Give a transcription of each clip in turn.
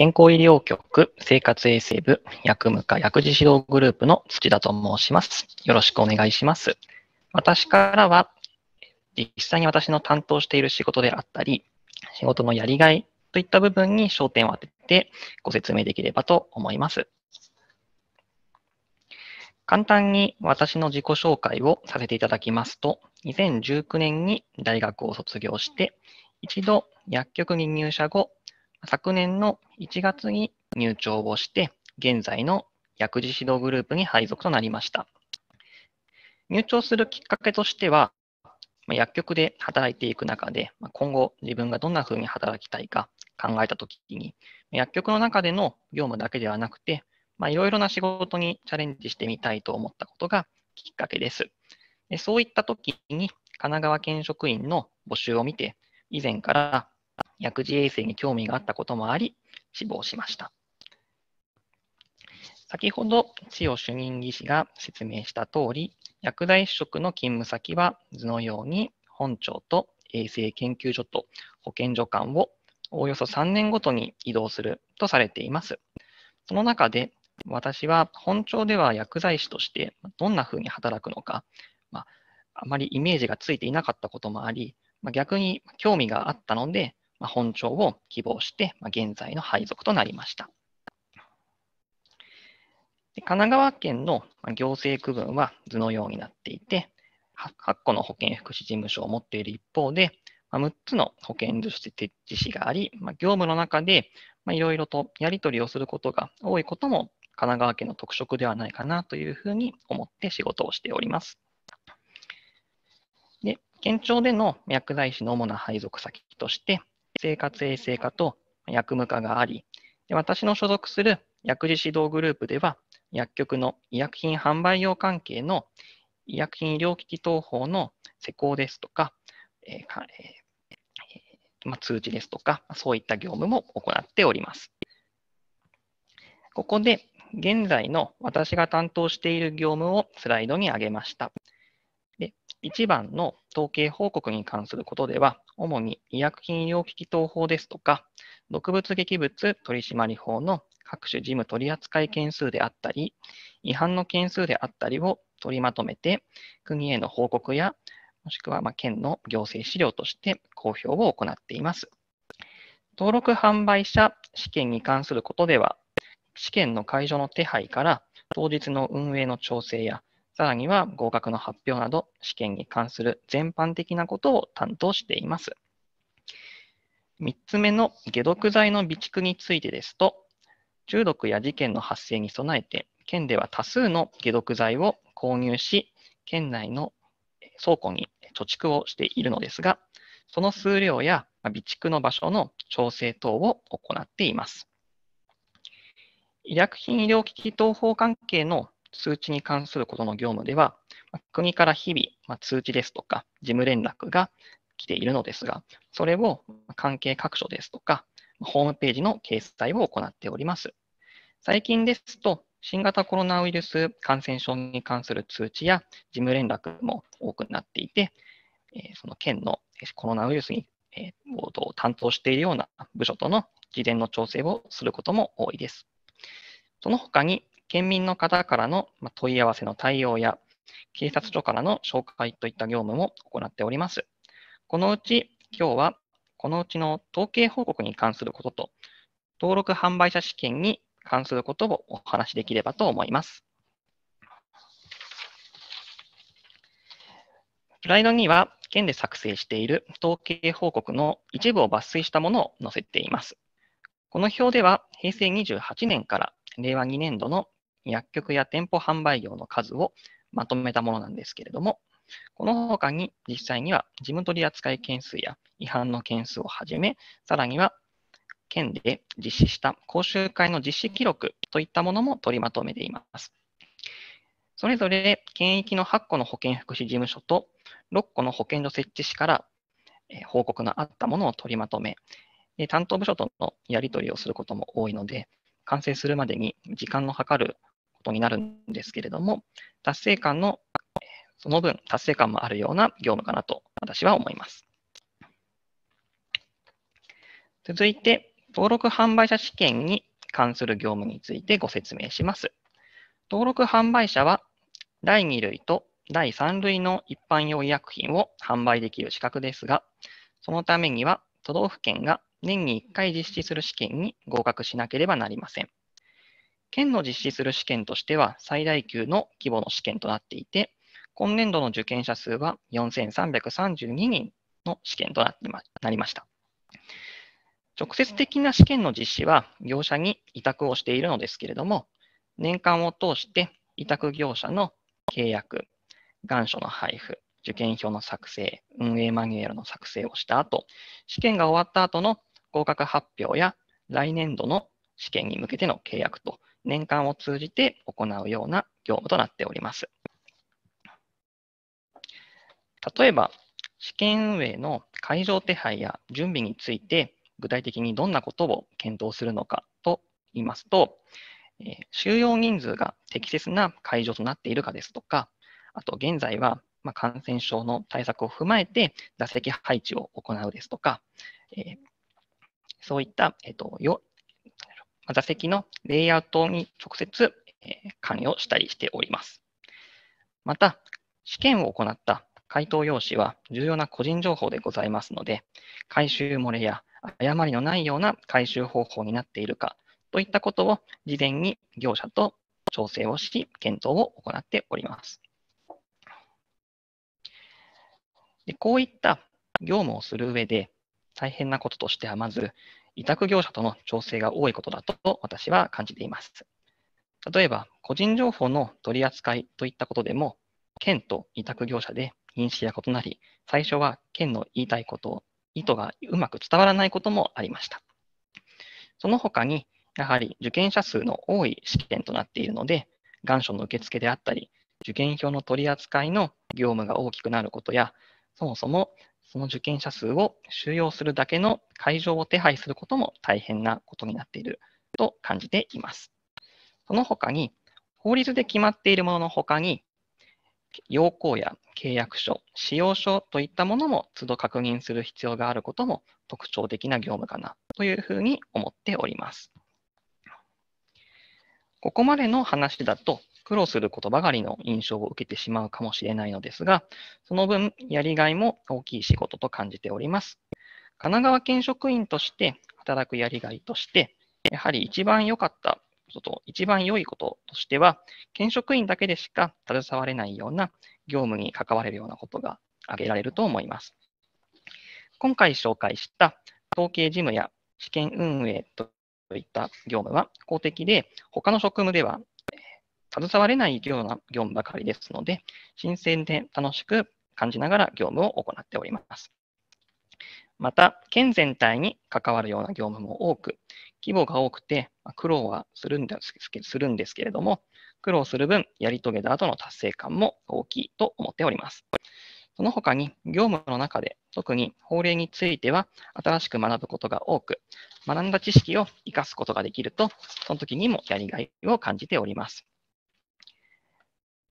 健康医療局生活衛生部薬務課薬事指導グループの土田と申します。よろしくお願いします。私からは、実際に私の担当している仕事であったり、仕事のやりがいといった部分に焦点を当ててご説明できればと思います。簡単に私の自己紹介をさせていただきますと、2019年に大学を卒業して、一度薬局に入社後、昨年の1月に入庁をして、現在の薬事指導グループに配属となりました。入庁するきっかけとしては、薬局で働いていく中で、今後自分がどんな風に働きたいか考えたときに、薬局の中での業務だけではなくて、いろいろな仕事にチャレンジしてみたいと思ったことがきっかけです。そういったときに、神奈川県職員の募集を見て、以前から薬事衛生に興味があったこともあり、死亡しました。先ほど、千代主任技師が説明した通り、薬剤師職の勤務先は図のように本庁と衛生研究所と保健所間をおおよそ3年ごとに移動するとされています。その中で私は本庁では薬剤師としてどんなふうに働くのか、まあ、あまりイメージがついていなかったこともあり、まあ、逆に興味があったので、まあ、本庁を希望して、まあ、現在の配属となりました。で神奈川県の行政区分は図のようになっていて、8個の保健福祉事務所を持っている一方で、6つの保健所施設があり、業務の中でいろいろとやり取りをすることが多いことも神奈川県の特色ではないかなというふうに思って仕事をしております。で県庁での薬剤師の主な配属先として、生活衛生課と薬務課があり、私の所属する薬事指導グループでは、薬局の医薬品販売用関係の医薬品医療機器等法の施行ですとか、えーえー、まあ、通知ですとか、そういった業務も行っております。ここで現在の私が担当している業務をスライドに上げました。1番の統計報告に関することでは、主に医薬品医療機器等法ですとか、毒物劇物取締法の各種事務取扱件数であったり、違反の件数であったりを取りまとめて、国への報告や、もしくはま県の行政資料として公表を行っています。登録販売者試験に関することでは、試験の会場の手配から当日の運営の調整やさらには合格の発表など試験に関する全般的なことを担当しています。3つ目の解毒剤の備蓄についてですと、中毒や事件の発生に備えて、県では多数の解毒剤を購入し、県内の倉庫に貯蓄をしているのですが、その数量や備蓄の場所の調整等を行っています。医薬品医療機器等法関係の通知に関することの業務では、国から日々、ま通知ですとか、事務連絡が来ているのですが、それを関係各所ですとか、ホームページの掲載を行っております。最近ですと、新型コロナウイルス感染症に関する通知や事務連絡も多くなっていて、その県のコロナウイルスにを担当しているような部署との事前の調整をすることも多いです。その他に、県民の方からの問い合わせの対応や、警察署からの紹介といった業務も行っております。このうち、今日は、このうちの統計報告に関することと、登録販売者試験に関することをお話しできればと思います。スライドには、県で作成している統計報告の一部を抜粋したものを載せています。この表では、平成28年から令和2年度の薬局や店舗販売業の数をまとめたものなんですけれども、この他に実際には事務取扱件数や違反の件数をはじめ、さらには県で実施した講習会の実施記録といったものも取りまとめています。それぞれ県域の8個の保健福祉事務所と6個の保健所設置士から報告のあったものを取りまとめ、担当部署とのやり取りをすることも多いので、完成するまでに時間のかかることになるんですけれども、達成感の、その分、達成感もあるような業務かなと私は思います。続いて、登録販売者試験に関する業務についてご説明します。登録販売者は、第2類と第3類の一般用医薬品を販売できる資格ですが、そのためには都道府県が年に1回実施する試験に合格しなければなりません。県の実施する試験としては最大級の規模の試験となっていて、今年度の受験者数は4332人の試験となりました。直接的な試験の実施は業者に委託をしているのですけれども、年間を通して委託業者の契約、願書の配布、受験票の作成、運営マニュアルの作成をした後、試験が終わった後の合格発表や来年度の試験に向けての契約と年間を通じて行うような業務となっております。例えば、試験運営の会場手配や準備について、具体的にどんなことを検討するのかと言いますと、え収容人数が適切な会場となっているかですとか、あと現在は、ま感染症の対策を踏まえて座席配置を行うですとか、えそういった、えー、と座席のレイアウトに直接関与したりしております。また、試験を行った回答用紙は重要な個人情報でございますので、回収漏れや誤りのないような回収方法になっているかといったことを事前に業者と調整をし、検討を行っております。でこういった業務をする上で大変なこととしては、まず委託業者との調整が多いことだと私は感じています。例えば、個人情報の取り扱いといったことでも、県と委託業者で認識が異なり、最初は県の言いたいこと意図がうまく伝わらないこともありました。その他に、やはり受験者数の多い試験となっているので、願書の受付であったり、受験票の取り扱いの業務が大きくなることや、そもそもその受験者数を収容するだけの会場を手配することも大変なことになっていると感じています。その他に、法律で決まっているものの他に、要項や契約書、使用書といったものも都度確認する必要があることも特徴的な業務かなというふうに思っております。ここまでの話だと、苦労することばかりの印象を受けてしまうかもしれないのですが、その分、やりがいも大きい仕事と感じております。神奈川県職員として働くやりがいとして、やはり一番良かったことと、一番良いこととしては、県職員だけでしか携われないような業務に関われるようなことが挙げられると思います。今回紹介した統計事務や試験運営といった業務は公的で、他の職務では携われないような業務ばかりですので、新鮮で楽しく感じながら業務を行っております。また、県全体に関わるような業務も多く、規模が多くて、苦労はするんですするんですけれども、苦労する分、やり遂げた後の達成感も大きいと思っております。その他に、業務の中で特に法令については新しく学ぶことが多く、学んだ知識を生かすことができると、その時にもやりがいを感じております。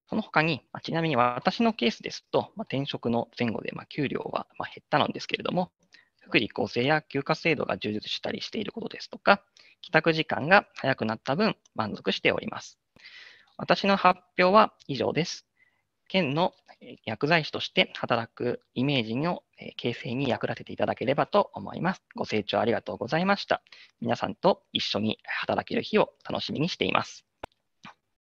その他に、まあ、ちなみに私のケースですと、まあ、転職の前後で、まあ、給料は、ま減ったのですけれども、福利厚生や休暇制度が充実したりしていることですとか、帰宅時間が早くなった分、満足しております。私の発表は以上です。県の薬剤師として働くイメージの形成に役立てていただければと思います。ご清聴ありがとうございました。皆さんと一緒に働ける日を楽しみにしています。